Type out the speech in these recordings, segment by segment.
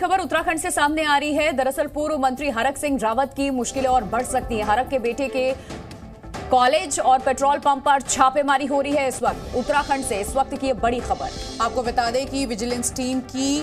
खबर उत्तराखंड से सामने आ रही है दरअसल पूर्व मंत्री हरक सिंह रावत की मुश्किलें और बढ़ सकती हैं हरक के बेटे के कॉलेज और पेट्रोल पंप पर छापेमारी हो रही है इस वक्त उत्तराखंड से इस वक्त की बड़ी खबर आपको बता दें कि विजिलेंस टीम की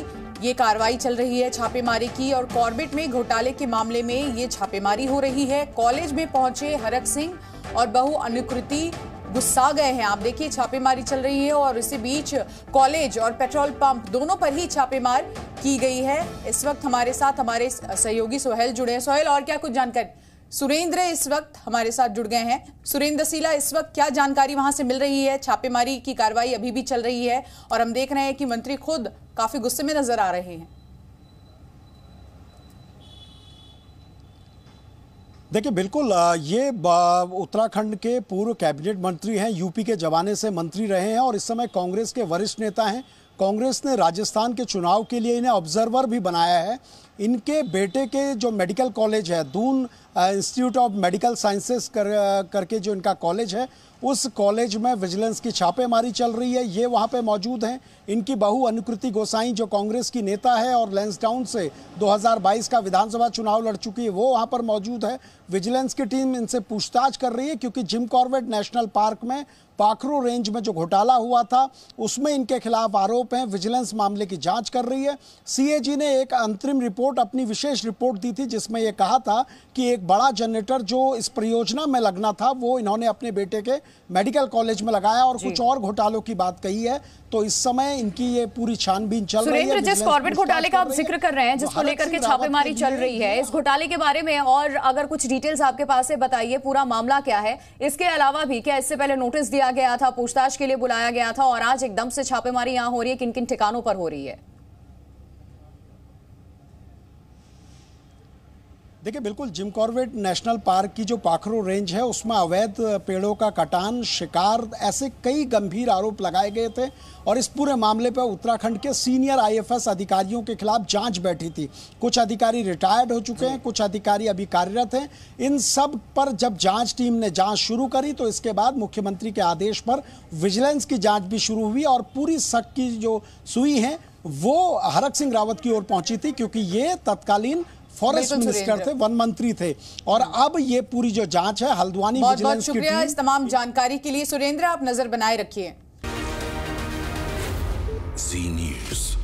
ये कार्रवाई चल रही है छापेमारी की और कॉर्बेट में घोटाले के मामले में ये छापेमारी हो रही है कॉलेज में पहुंचे हरक सिंह और बहु अनुकृति गुस्सा गए हैं आप देखिए छापेमारी चल रही है और इसी बीच कॉलेज और पेट्रोल पंप दोनों पर ही छापेमार की गई है इस वक्त हमारे साथ हमारे सहयोगी सोहेल जुड़े हैं सोहेल और क्या कुछ जानकारी सुरेंद्र इस वक्त हमारे साथ जुड़ गए हैं सुरेंद्र सीला इस वक्त क्या जानकारी वहां से मिल रही है छापेमारी की कार्रवाई अभी भी चल रही है और हम देख रहे हैं कि मंत्री खुद काफी गुस्से में नजर आ रहे हैं देखिए बिल्कुल ये उत्तराखंड के पूर्व कैबिनेट मंत्री हैं यूपी के जमाने से मंत्री रहे हैं और इस समय कांग्रेस के वरिष्ठ नेता हैं कांग्रेस ने राजस्थान के चुनाव के लिए इन्हें ऑब्जर्वर भी बनाया है इनके बेटे के जो मेडिकल कॉलेज है Doon institute of medical sciences कर करके जो इनका कॉलेज है उस कॉलेज में विजिलेंस की छापेमारी चल रही है ये वहाँ पे मौजूद हैं इनकी बहू अनुकृति गोसाई जो कांग्रेस की नेता है और लेंसडाउन से 2022 का विधानसभा चुनाव लड़ चुकी है वो वहाँ पर मौजूद है विजिलेंस की टीम इनसे पूछताछ कर रही है क्योंकि जिम कॉर्बेट नेशनल पार्क में पाखरू रेंज में जो घोटाला हुआ था उसमें इनके खिलाफ आरोप आरोप हैं विजिलेंस मामले की जांच कर रही है सीएजी ने एक अंतरिम रिपोर्ट अपनी विशेष रिपोर्ट दी थी जिसमें यह कहा था कि एक बड़ा जनरेटर जो इस परियोजना में लगना था वो इन्होंने अपने बेटे के मेडिकल कॉलेज में लगाया और कुछ और घोटालों की बात कही है तो इस समय इनकी ये पूरी छानबीन चल रही है जिस कॉर्बेट घोटाले का आप जिक्र कर रहे हैं जिसको लेकर के छापेमारी चल रही है इस घोटाले के बारे में और अगर कुछ डिटेल्स आपके पास है बताइए पूरा मामला क्या है इसके अलावा भी क्या इससे पहले नोटिस दिया गया था पूछताछ के लिए बुलाया गया था और आज एकदम से छापेमारी यहाँ हो रही है किन किन ठिकानों पर हो रही है देखिए बिल्कुल जिम कॉर्बेट नेशनल पार्क की जो पाखरू रेंज है उसमें अवैध पेड़ों का कटान शिकार ऐसे कई गंभीर आरोप लगाए गए थे और इस पूरे मामले पर उत्तराखंड के सीनियर आईएफएस अधिकारियों के खिलाफ जांच बैठी थी कुछ अधिकारी रिटायर्ड हो चुके हैं कुछ अधिकारी अभी कार्यरत हैं इन सब पर जब जाँच टीम ने जाँच शुरू करी तो इसके बाद मुख्यमंत्री के आदेश पर विजिलेंस की जाँच भी शुरू हुई और पूरी शक की जो सुई है वो हरक सिंह रावत की ओर पहुंची थी क्योंकि ये तत्कालीन फॉरेस्ट मिनिस्टर थे वन मंत्री थे और अब ये पूरी जो जांच है हल्द्वानी बहुत बहुत शुक्रिया इस तमाम जानकारी के लिए सुरेंद्र आप नजर बनाए रखिए न्यूज़